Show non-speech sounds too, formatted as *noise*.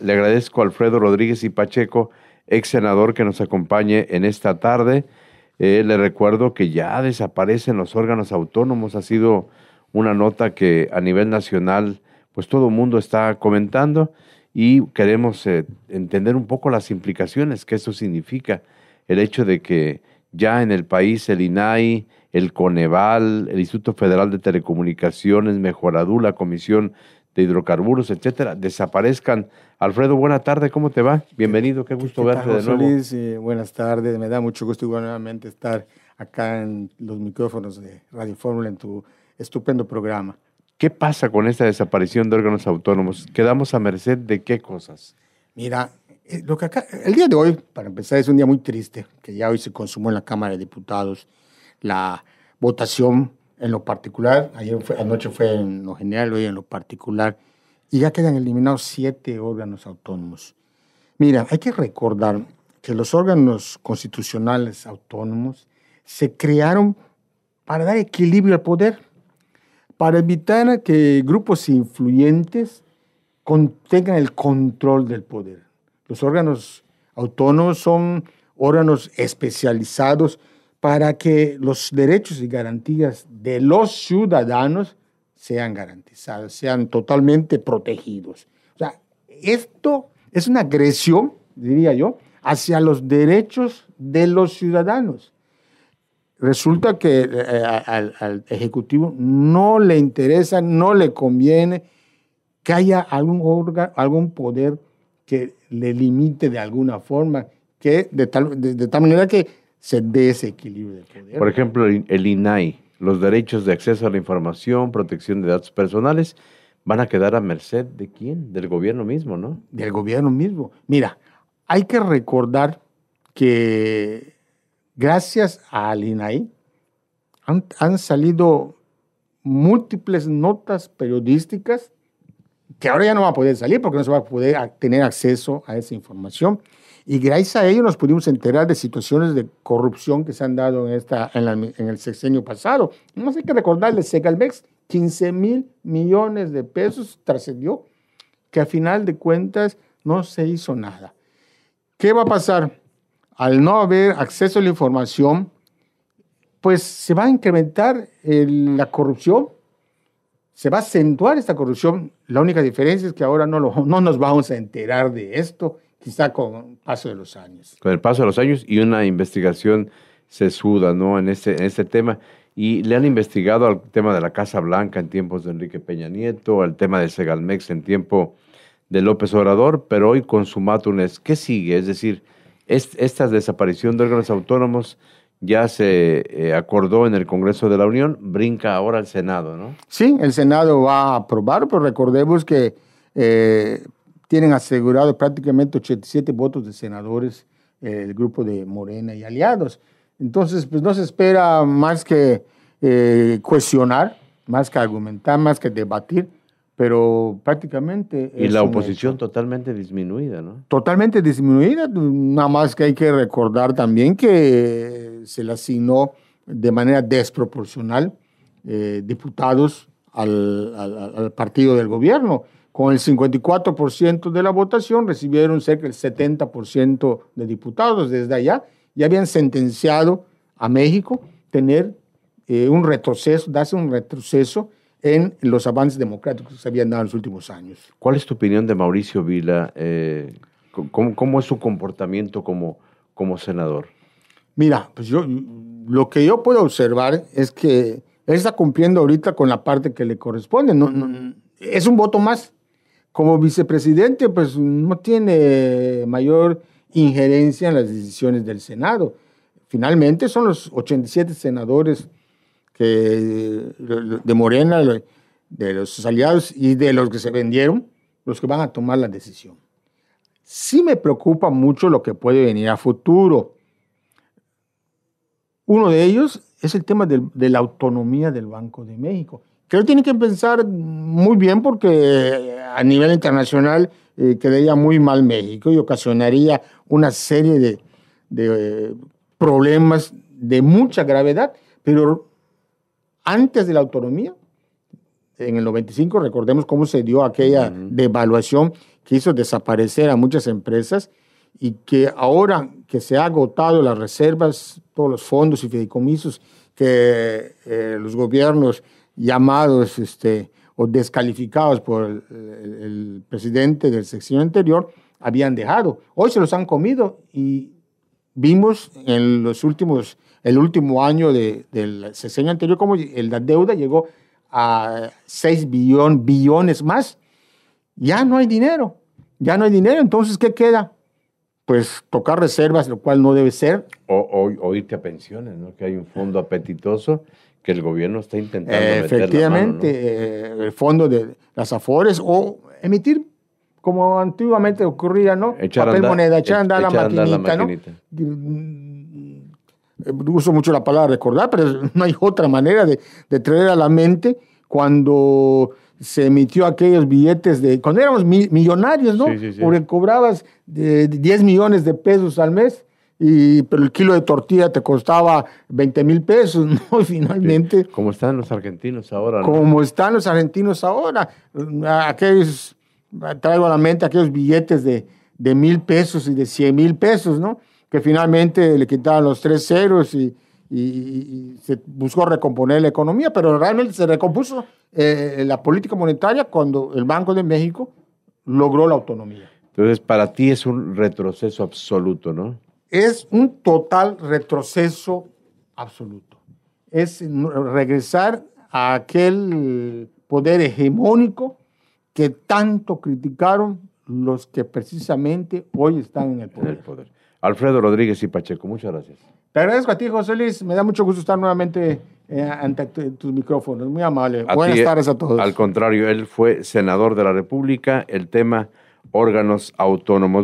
Le agradezco a Alfredo Rodríguez y Pacheco, ex senador, que nos acompañe en esta tarde. Eh, le recuerdo que ya desaparecen los órganos autónomos. Ha sido una nota que a nivel nacional, pues todo el mundo está comentando y queremos eh, entender un poco las implicaciones que eso significa. El hecho de que ya en el país el INAI, el Coneval, el Instituto Federal de Telecomunicaciones, Mejoradú, la Comisión de hidrocarburos, etcétera, desaparezcan. Alfredo, buena tarde, ¿cómo te va? Bienvenido, qué gusto verte de nuevo. buenas tardes, me da mucho gusto igualmente estar acá en los micrófonos de Radio Fórmula en tu estupendo programa. ¿Qué pasa con esta desaparición de órganos autónomos? ¿Quedamos a merced de qué cosas? Mira, eh, lo que acá, el día de hoy, para empezar, es un día muy triste, que ya hoy se consumó en la Cámara de Diputados la votación en lo particular, ayer anoche fue en lo general, hoy en lo particular, y ya quedan eliminados siete órganos autónomos. Mira, hay que recordar que los órganos constitucionales autónomos se crearon para dar equilibrio al poder, para evitar que grupos influyentes tengan el control del poder. Los órganos autónomos son órganos especializados para que los derechos y garantías de los ciudadanos sean garantizados, sean totalmente protegidos. O sea, esto es una agresión, diría yo, hacia los derechos de los ciudadanos. Resulta que eh, al, Ejecutivo no le interesa, no le conviene que haya algún, órgano, algún poder que le limite de alguna forma, que de tal, de tal manera que se dé ese equilibrio de poder. Por ejemplo, el INAI, los derechos de acceso a la información, protección de datos personales, van a quedar a merced de quién? Del gobierno mismo, ¿no? Del gobierno mismo. Mira, hay que recordar que gracias al INAI han, han salido múltiples notas periodísticas que ahora ya no va a poder salir porque no se va a poder tener acceso a esa información. Y gracias a ello nos pudimos enterar de situaciones de corrupción que se han dado en, esta, en, el sexenio pasado. No hay que recordarles, Segalmex, 15 mil millones de pesos trascendió, que a final de cuentas no se hizo nada. ¿Qué va a pasar? Al no haber acceso a la información, pues se va a incrementar la corrupción, se va a acentuar esta corrupción. La única diferencia es que ahora no, lo, no nos vamos a enterar de esto quizá con el paso de los años. Con el paso de los años y una investigación sesuda ¿no? en, este, tema. Y le han investigado al tema de la Casa Blanca en tiempos de Enrique Peña Nieto, al tema de Segalmex en tiempo de López Obrador, pero hoy con Sumatunes, ¿qué sigue? Es decir, esta desaparición de órganos autónomos ya se eh, acordó en el Congreso de la Unión, brinca ahora al Senado, ¿no? Sí, el Senado va a aprobar, pero recordemos que eh, tienen asegurado prácticamente 87 votos de senadores eh, el grupo de Morena y aliados. Entonces, pues no se espera más que eh, cuestionar, más que argumentar, más que debatir, pero prácticamente... Y la oposición totalmente disminuida, ¿no? Totalmente disminuida, nada más que hay que recordar también que se le asignó de manera desproporcional eh, diputados al, al partido del gobierno con el 54% de la votación, recibieron cerca del 70% de diputados desde allá y habían sentenciado a México tener eh, un retroceso, darse un retroceso en los avances democráticos que se habían dado en los últimos años. ¿Cuál es tu opinión de Mauricio Vila? Eh, ¿cómo, es su comportamiento como, como senador? Mira, pues yo, lo que yo puedo observar es que él está cumpliendo ahorita con la parte que le corresponde. es un voto más. Como vicepresidente, pues no tiene mayor injerencia en las decisiones del Senado. Finalmente son los 87 senadores de Morena, de los aliados y de los que se vendieron, los que van a tomar la decisión. Sí me preocupa mucho lo que puede venir a futuro. Uno de ellos es el tema de la autonomía del Banco de México que tiene que pensar muy bien porque eh, a nivel internacional eh, quedaría muy mal México y ocasionaría una serie de, eh, problemas de mucha gravedad, pero antes de la autonomía, en el 95, recordemos cómo se dio aquella devaluación que hizo desaparecer a muchas empresas y que ahora que se ha agotado las reservas, todos los fondos y fideicomisos que los gobiernos llamados este, o descalificados por el, presidente del sexenio anterior, habían dejado. Hoy se los han comido y vimos en los últimos, el último año de, del sexenio anterior como la deuda llegó a 6 billón, billones más. Ya no hay dinero, ya no hay dinero, entonces ¿qué queda? Pues tocar reservas, lo cual no debe ser. O, o irte a pensiones, ¿no? Que hay un fondo apetitoso que el gobierno está intentando. efectivamente, eh, el fondo de las afores o emitir como antiguamente ocurría, ¿no? Papel moneda, echar, andar, la maquinita, ¿no? Mm, uso mucho la palabra recordar, pero *laughs* no hay otra manera de, traer a la mente cuando se emitió aquellos billetes de. Cuando éramos millonarios, ¿no? Sí, sí, cobrabas eh, de 10 millones de pesos al mes pero el kilo de tortilla te costaba 20 mil pesos, *laughs* ¿no? Finalmente. Como están los argentinos ahora. Como están los argentinos ahora. Aquellos, traigo a la mente aquellos billetes de, de mil pesos y de 100 mil pesos, ¿no? Que finalmente le quitaban los tres ceros y, se buscó recomponer la economía, pero realmente se recompuso eh, la política monetaria cuando el Banco de México logró la autonomía. Entonces, para ti es un retroceso absoluto, ¿no? es un total retroceso absoluto. Es regresar a aquel poder hegemónico que tanto criticaron los que precisamente hoy están en el poder. Alfredo Rodríguez y Pacheco, muchas gracias. Te agradezco a ti, José Luis. Me da mucho gusto estar nuevamente eh, ante tus micrófonos. Muy amable. Buenas tardes a todos. Al contrario, él fue senador de la República. El tema órganos autónomos.